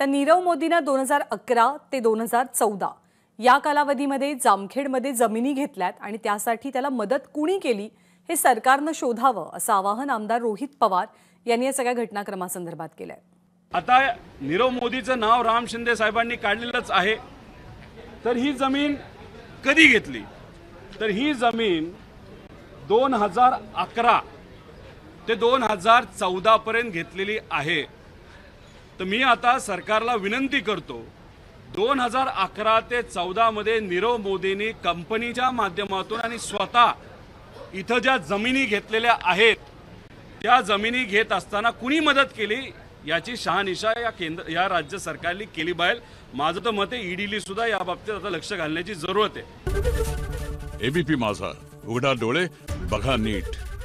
तर नीरव मोदींना दोन हजार अकरा ते दोन हजार चौदा या कालावधीमध्ये जामखेडमध्ये जमिनी घेतल्यात आणि त्यासाठी त्याला मदत कुणी केली हे सरकारनं शोधावं असं आवाहन आमदार रोहित पवार यांनी या सगळ्या घटनाक्रमासंदर्भात केलं आहे आता नीरव मोदीचं नाव राम शिंदे साहेबांनी काढलेलंच आहे तर ही जमीन कधी घेतली तर ही जमीन दोन हजार अकरा ते दोन हजार चौदापर्यंत घेतलेली आहे तर मी आता सरकारला विनंती करतो दोन हजार अकरा ते चौदामध्ये नीरव मोदींनी कंपनीच्या माध्यमातून आणि स्वतः इथं ज्या जमिनी घेतलेल्या आहेत त्या जमिनी घेत असताना कुणी मदत केली याची शहानिशा या केंद्र या राज्य सरकारने केली बाहेर माझं तर मत ईडीली सुद्धा या बाबतीत आता लक्ष घालण्याची जरूरत आहे एबीपी माझा उघडा डोळे बघा नीट